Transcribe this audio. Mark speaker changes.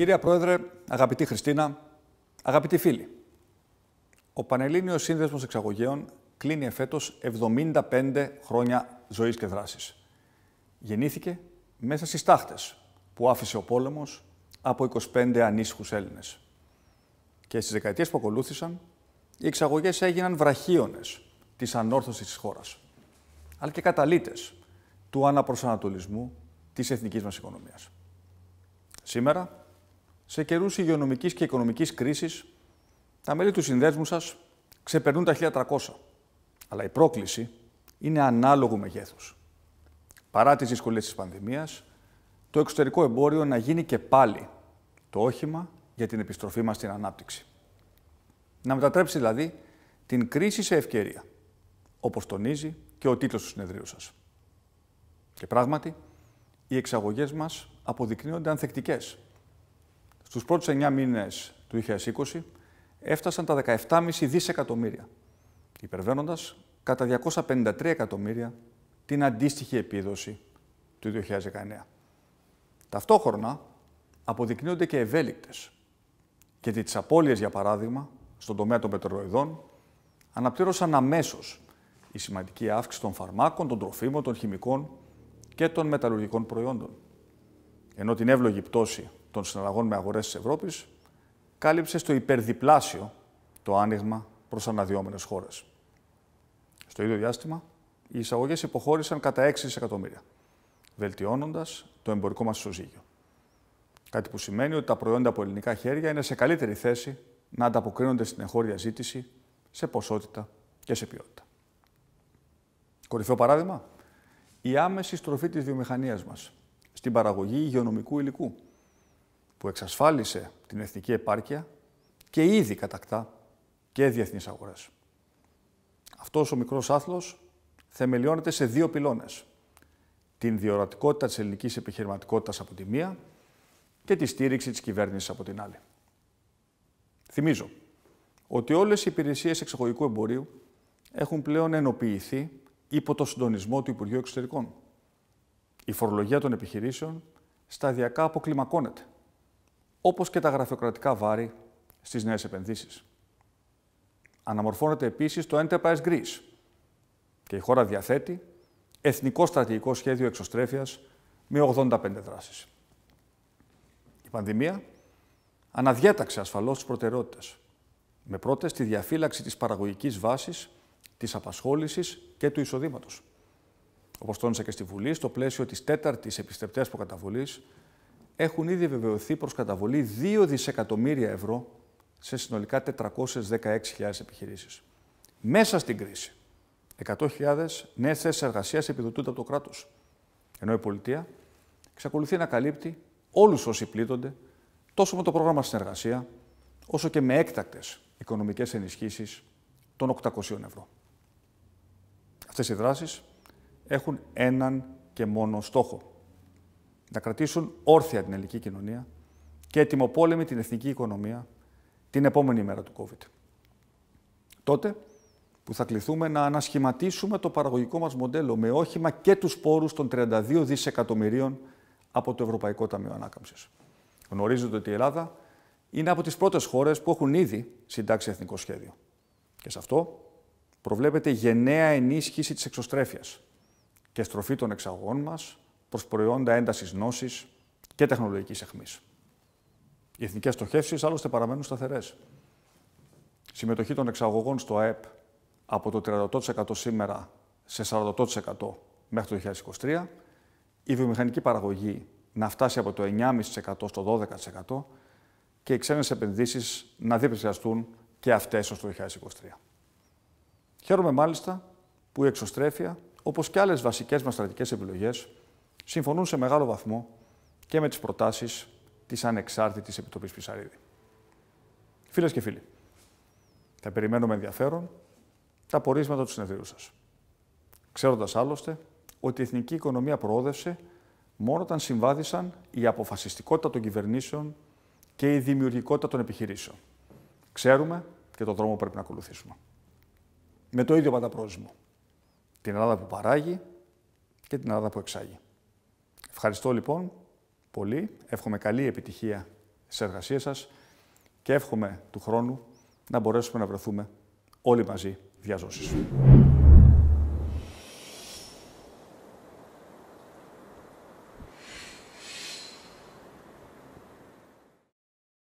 Speaker 1: Κυρία Πρόεδρε, αγαπητή Χριστίνα, αγαπητοί φίλοι. Ο Πανελλήνιος Σύνδεσμος Εξαγωγέων κλείνει εφέτος 75 χρόνια ζωής και δράσης. Γεννήθηκε μέσα στις τάχτες που άφησε ο πόλεμος από 25 ανήσυχους Έλληνες. Και στις δεκαετίες που ακολούθησαν, οι εξαγωγές έγιναν βραχίονες της ανόρθωσης της χώρας, αλλά και καταλήτες του αναπροσανατολισμού της εθνικής μας οικονομίας. Σήμερα, σε καιρούς υγειονομικής και οικονομικής κρίσης, τα μέλη του συνδέσμου σας ξεπερνούν τα 1.300. Αλλά η πρόκληση είναι ανάλογου μεγέθους. Παρά τις δυσκολίες της πανδημίας, το εξωτερικό εμπόριο να γίνει και πάλι το όχημα για την επιστροφή μας στην ανάπτυξη. Να μετατρέψει δηλαδή την κρίση σε ευκαιρία, όπως τονίζει και ο τίτλος του συνεδρίου σας. Και πράγματι, οι εξαγωγές μας αποδεικνύονται ανθεκτικές στους πρώτους 9 μήνες του 2020 έφτασαν τα 17,5 δισεκατομμύρια, υπερβαίνοντας κατά 253 εκατομμύρια την αντίστοιχη επίδοση του 2019. Ταυτόχρονα αποδεικνύονται και ευέλικτες, γιατί τις απώλειες, για παράδειγμα, στον τομέα των πετρελοειδών, αναπτύρωσαν αμέσως η σημαντική αύξηση των φαρμάκων, των τροφίμων, των χημικών και των μεταλλουργικών προϊόντων. Ενώ την εύλογη πτώση των συναλλαγών με αγορές της Ευρώπης κάλυψε στο υπερδιπλάσιο το άνοιγμα προς αναδυόμενες χώρες. Στο ίδιο διάστημα, οι εισαγωγές υποχώρησαν κατά 6 δισεκατομμύρια, βελτιώνοντας το εμπορικό μας ισοζύγιο. Κάτι που σημαίνει ότι τα προϊόντα από ελληνικά χέρια είναι σε καλύτερη θέση να ανταποκρίνονται στην εγχώρια ζήτηση σε ποσότητα και σε ποιότητα. Κορυφαίο παράδειγμα, η άμεση στροφή της βιομηχανίας μας στην παραγωγή υγειονομικού υλικού, που εξασφάλισε την εθνική επάρκεια και ήδη κατακτά και διεθνείς αγορές. Αυτός ο μικρός άθλος θεμελιώνεται σε δύο πυλώνες. Την διορατικότητα της ελληνικής επιχειρηματικότητας από τη μία και τη στήριξη της κυβέρνησης από την άλλη. Θυμίζω ότι όλες οι υπηρεσίες εξαγωγικού εμπορίου έχουν πλέον ενοποιηθεί υπό το συντονισμό του Υπουργείου Εξωτερικών. Η φορολογία των επιχειρήσεων σταδιακά αποκλιμακώνεται όπως και τα γραφειοκρατικά βάρη στις νέες επενδύσεις. Αναμορφώνεται επίσης το Enterprise Greece και η χώρα διαθέτει Εθνικό Στρατηγικό Σχέδιο Εξωστρέφειας με 85 δράσεις. Η πανδημία αναδιέταξε ασφαλώς τις προτεραιότητες, με πρώτες τη διαφύλαξη της παραγωγικής βάσης, της απασχόλησης και του εισοδήματος. Όπως τόνισε και στη Βουλή, στο πλαίσιο της τέταρτης επιστρεπτές προκαταβολής, έχουν ήδη βεβαιωθεί προς καταβολή 2 δισεκατομμύρια ευρώ σε συνολικά 416.000 επιχειρήσεις. Μέσα στην κρίση, 100.000 νέες θέσεις εργασίας επιδοτούνται από το κράτος, ενώ η πολιτεία εξακολουθεί να καλύπτει όλους όσοι πλήττονται τόσο με το πρόγραμμα συνεργασία, όσο και με έκτακτες οικονομικές ενισχύσεις των 800 ευρώ. Αυτές οι δράσεις έχουν έναν και μόνο στόχο, να κρατήσουν όρθια την ελληνική κοινωνία και ετοιμοπόλεμη την εθνική οικονομία την επόμενη μέρα του COVID. Τότε που θα κληθούμε να ανασχηματίσουμε το παραγωγικό μας μοντέλο με όχημα και τους πόρους των 32 δισεκατομμυρίων από το Ευρωπαϊκό Ταμείο Ανάκαμψης. Γνωρίζετε ότι η Ελλάδα είναι από τις πρώτες χώρες που έχουν ήδη συντάξει εθνικό σχέδιο. Και σε αυτό προβλέπεται γενναία ενίσχυση της εξωστρέφειας και στροφή των εξαγωγών μας προς προϊόντα έντασης γνώσης και τεχνολογικής αιχμής. Οι εθνικές στοχεύσεις άλλωστε παραμένουν σταθερές. Συμμετοχή των εξαγωγών στο ΑΕΠ από το 38% σήμερα σε 40% μέχρι το 2023, η βιομηχανική παραγωγή να φτάσει από το 9,5% στο 12% και οι ξένες επενδύσεις να διπλασιαστούν και αυτές ως το 2023. Χαίρομαι μάλιστα που η εξωστρέφεια, όπως και άλλες βασικές μας στρατικές επιλογές, συμφωνούν σε μεγάλο βαθμό και με τις προτάσεις της ανεξάρτητης Επιτροπής Πισαρίδη. Φίλες και φίλοι, θα περιμένω με ενδιαφέρον τα πορίσματα του συνεδρίου σας. Ξέροντας άλλωστε ότι η εθνική οικονομία προόδευσε μόνο όταν συμβάδισαν η αποφασιστικότητα των κυβερνήσεων και η δημιουργικότητα των επιχειρήσεων. Ξέρουμε και τον δρόμο που πρέπει να ακολουθήσουμε. Με το ίδιο παταπρόσημο. Την Ελλάδα που παράγει και την Ελλάδα που εξάγει. Ευχαριστώ λοιπόν πολύ. Εύχομαι καλή επιτυχία στις εργασίες σας και εύχομαι του χρόνου να μπορέσουμε να βρεθούμε όλοι μαζί διαζώσεις.